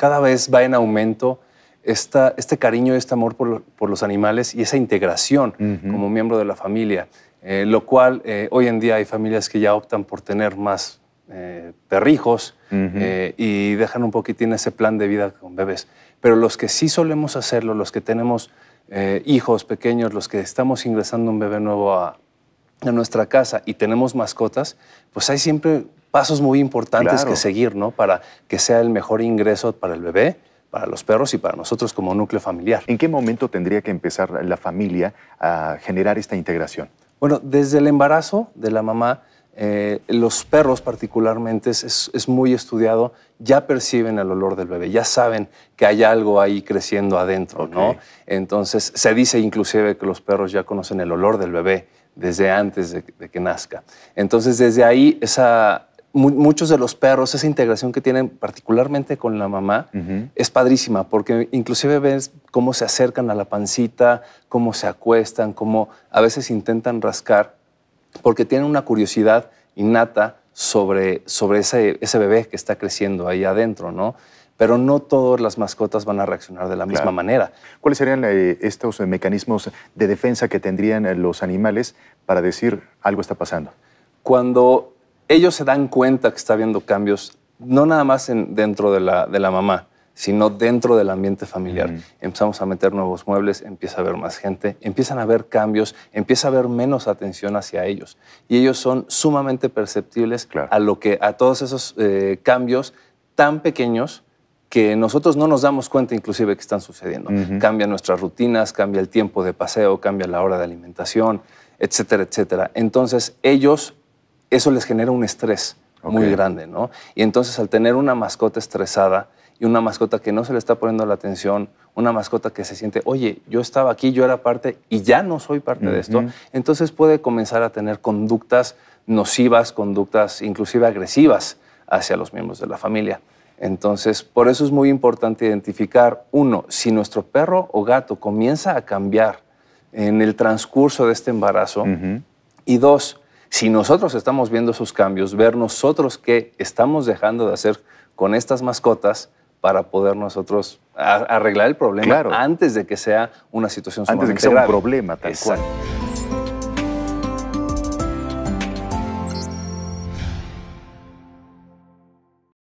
cada vez va en aumento este cariño, este amor por, los animales y esa integración como miembro de la familia, eh, lo cual eh, hoy en día hay familias que ya optan por tener más eh, perrijos eh, y dejan un poquitín ese plan de vida con bebés. Pero los que sí solemos hacerlo, los que tenemos hijos pequeños, los que estamos ingresando un bebé nuevo a, a nuestra casa y tenemos mascotas, pues hay siempre pasos muy importantes que seguir, ¿no? Para que sea el mejor ingreso para el bebé, para los perros y para nosotros como núcleo familiar. ¿En qué momento tendría que empezar la familia a generar esta integración? Bueno, desde el embarazo de la mamá, eh, los perros particularmente es, muy estudiado, ya perciben el olor del bebé, ya saben que hay algo ahí creciendo adentro, ¿no? Entonces se dice inclusive que los perros ya conocen el olor del bebé desde antes de que nazca. Entonces desde ahí esa muchos de los perros, esa integración que tienen particularmente con la mamá, es padrísima, porque inclusive ves cómo se acercan a la pancita, cómo se acuestan, cómo a veces intentan rascar, porque tienen una curiosidad innata sobre, sobre ese, bebé que está creciendo ahí adentro, ¿no? pero no todas las mascotas van a reaccionar de la misma manera. ¿Cuáles serían eh, estos eh, mecanismos de defensa que tendrían eh, los animales para decir algo está pasando? Cuando ellos se dan cuenta que está habiendo cambios, no nada más dentro de la, de la mamá, sino dentro del ambiente familiar. Empezamos a meter nuevos muebles, empieza a haber más gente, empiezan a haber cambios, empieza a haber menos atención hacia ellos. Y ellos son sumamente perceptibles a, lo que, a todos esos eh, cambios tan pequeños que nosotros no nos damos cuenta inclusive que están sucediendo. Cambian Cambia nuestras rutinas, cambia el tiempo de paseo, cambia la hora de alimentación, etcétera, etcétera. Entonces ellos eso les genera un estrés muy grande, ¿no? Y entonces al tener una mascota estresada y una mascota que no se le está poniendo la atención, una mascota que se siente, oye, yo estaba aquí, yo era parte y ya no soy parte de esto, entonces puede comenzar a tener conductas nocivas, conductas inclusive agresivas hacia los miembros de la familia. Entonces, por eso es muy importante identificar, uno, si nuestro perro o gato comienza a cambiar en el transcurso de este embarazo, y dos, si nosotros estamos viendo esos cambios, ver nosotros qué estamos dejando de hacer con estas mascotas para poder nosotros arreglar el problema antes de que sea una situación sumamente Antes de que sea un problema, tal cual.